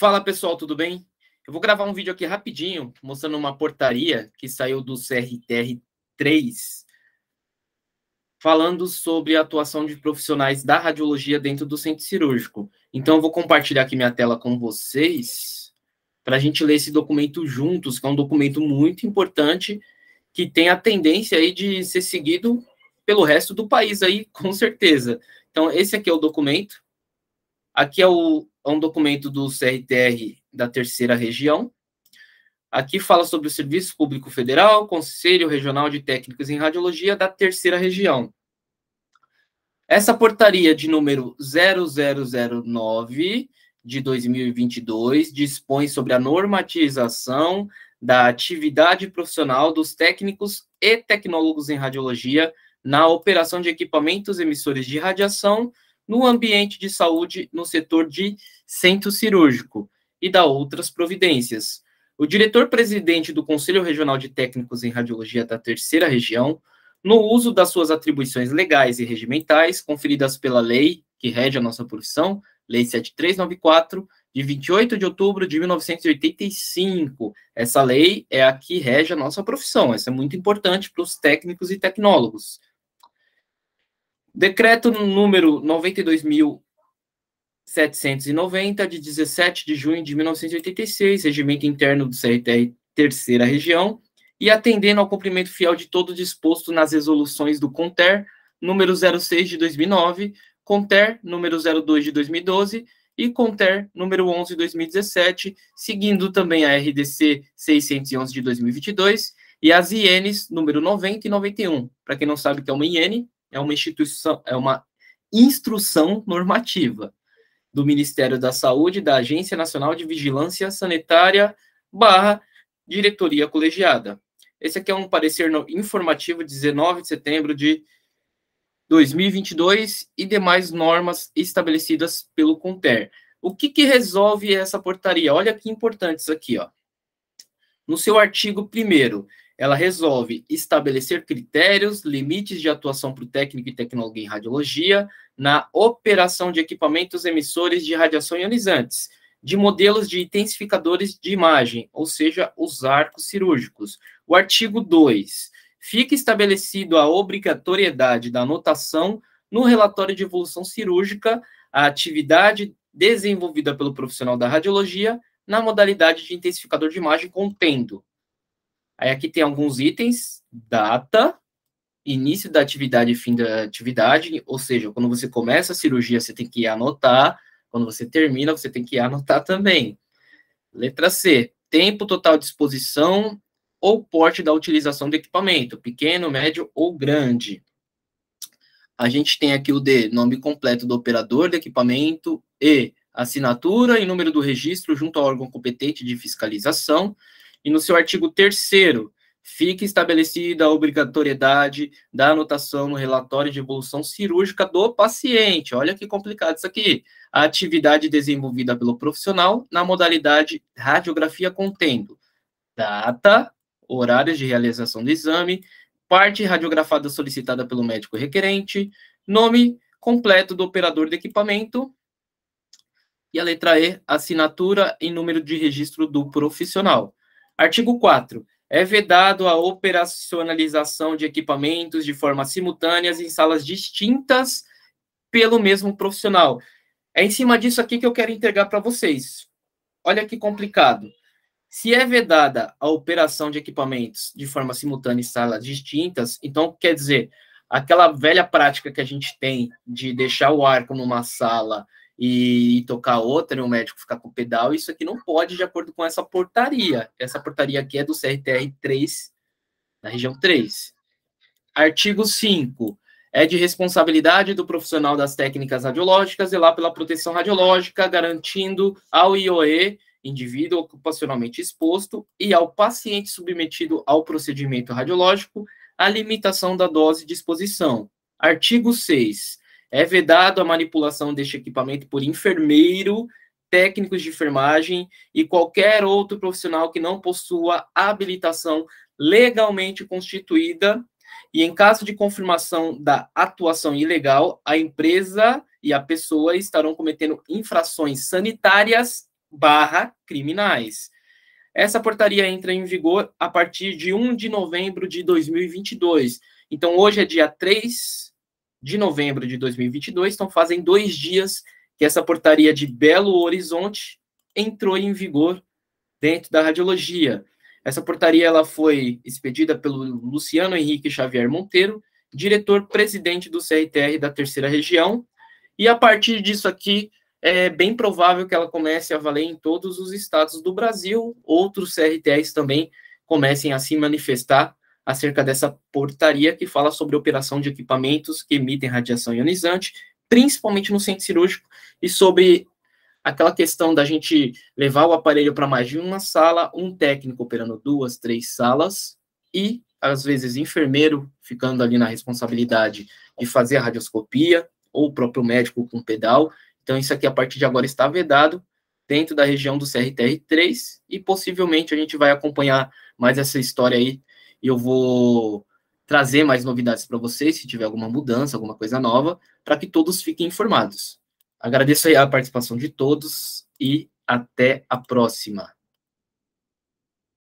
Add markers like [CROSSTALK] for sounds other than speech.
Fala pessoal, tudo bem? Eu vou gravar um vídeo aqui rapidinho mostrando uma portaria que saiu do CRTR 3 falando sobre a atuação de profissionais da radiologia dentro do centro cirúrgico. Então eu vou compartilhar aqui minha tela com vocês para a gente ler esse documento juntos, que é um documento muito importante que tem a tendência aí de ser seguido pelo resto do país aí, [LAUGHS] com certeza. Então esse aqui é o documento. Aqui é o é um documento do CRTR da terceira região. Aqui fala sobre o Serviço Público Federal, Conselho Regional de Técnicos em Radiologia da terceira região. Essa portaria de número 0009 de 2022 dispõe sobre a normatização da atividade profissional dos técnicos e tecnólogos em radiologia na operação de equipamentos emissores de radiação no ambiente de saúde no setor de centro cirúrgico e da outras providências. O diretor-presidente do Conselho Regional de Técnicos em Radiologia da Terceira Região, no uso das suas atribuições legais e regimentais conferidas pela lei que rege a nossa profissão, Lei 7394, de 28 de outubro de 1985. Essa lei é a que rege a nossa profissão. Essa é muito importante para os técnicos e tecnólogos. Decreto número 92.790, de 17 de junho de 1986, regimento interno do CRTR Terceira Região, e atendendo ao cumprimento fiel de todo disposto nas resoluções do CONTER, número 06 de 2009, CONTER número 02 de 2012 e CONTER número 11 de 2017, seguindo também a RDC 611 de 2022 e as IENs número 90 e 91. Para quem não sabe o que é uma IEN, é uma instituição, é uma instrução normativa do Ministério da Saúde, da Agência Nacional de Vigilância Sanitária barra diretoria colegiada. Esse aqui é um parecer informativo 19 de setembro de 2022 e demais normas estabelecidas pelo CONTER. O que, que resolve essa portaria? Olha que importante isso aqui, ó. No seu artigo 1 ela resolve estabelecer critérios, limites de atuação para o técnico e tecnólogo em radiologia na operação de equipamentos emissores de radiação ionizantes, de modelos de intensificadores de imagem, ou seja, os arcos cirúrgicos. O artigo 2. Fica estabelecido a obrigatoriedade da anotação no relatório de evolução cirúrgica a atividade desenvolvida pelo profissional da radiologia na modalidade de intensificador de imagem contendo Aí aqui tem alguns itens, data, início da atividade e fim da atividade, ou seja, quando você começa a cirurgia, você tem que anotar, quando você termina, você tem que anotar também. Letra C, tempo total de exposição ou porte da utilização do equipamento, pequeno, médio ou grande. A gente tem aqui o D, nome completo do operador do equipamento, E, assinatura e número do registro junto ao órgão competente de fiscalização, e no seu artigo 3 fica estabelecida a obrigatoriedade da anotação no relatório de evolução cirúrgica do paciente. Olha que complicado isso aqui. A atividade desenvolvida pelo profissional na modalidade radiografia contendo data, horários de realização do exame, parte radiografada solicitada pelo médico requerente, nome completo do operador do equipamento e a letra E, assinatura e número de registro do profissional. Artigo 4. É vedado a operacionalização de equipamentos de forma simultânea em salas distintas pelo mesmo profissional. É em cima disso aqui que eu quero entregar para vocês. Olha que complicado. Se é vedada a operação de equipamentos de forma simultânea em salas distintas, então quer dizer, aquela velha prática que a gente tem de deixar o arco numa sala e tocar outra e né, o médico ficar com o pedal, isso aqui não pode de acordo com essa portaria. Essa portaria aqui é do CRTR 3, na região 3. Artigo 5. É de responsabilidade do profissional das técnicas radiológicas zelar pela proteção radiológica, garantindo ao IOE, indivíduo ocupacionalmente exposto, e ao paciente submetido ao procedimento radiológico, a limitação da dose de exposição. Artigo 6 é vedado a manipulação deste equipamento por enfermeiro, técnicos de enfermagem e qualquer outro profissional que não possua habilitação legalmente constituída. E em caso de confirmação da atuação ilegal, a empresa e a pessoa estarão cometendo infrações sanitárias barra criminais. Essa portaria entra em vigor a partir de 1 de novembro de 2022. Então, hoje é dia 3 de novembro de 2022, então fazem dois dias que essa portaria de Belo Horizonte entrou em vigor dentro da radiologia. Essa portaria ela foi expedida pelo Luciano Henrique Xavier Monteiro, diretor-presidente do CRTR da Terceira Região, e a partir disso aqui é bem provável que ela comece a valer em todos os estados do Brasil. Outros CRTRs também comecem a se manifestar acerca dessa portaria que fala sobre operação de equipamentos que emitem radiação ionizante, principalmente no centro cirúrgico, e sobre aquela questão da gente levar o aparelho para mais de uma sala, um técnico operando duas, três salas, e às vezes enfermeiro ficando ali na responsabilidade de fazer a radioscopia, ou o próprio médico com pedal. Então, isso aqui a partir de agora está vedado dentro da região do CRTR3 e possivelmente a gente vai acompanhar mais essa história aí eu vou trazer mais novidades para vocês, se tiver alguma mudança, alguma coisa nova, para que todos fiquem informados. Agradeço a participação de todos e até a próxima.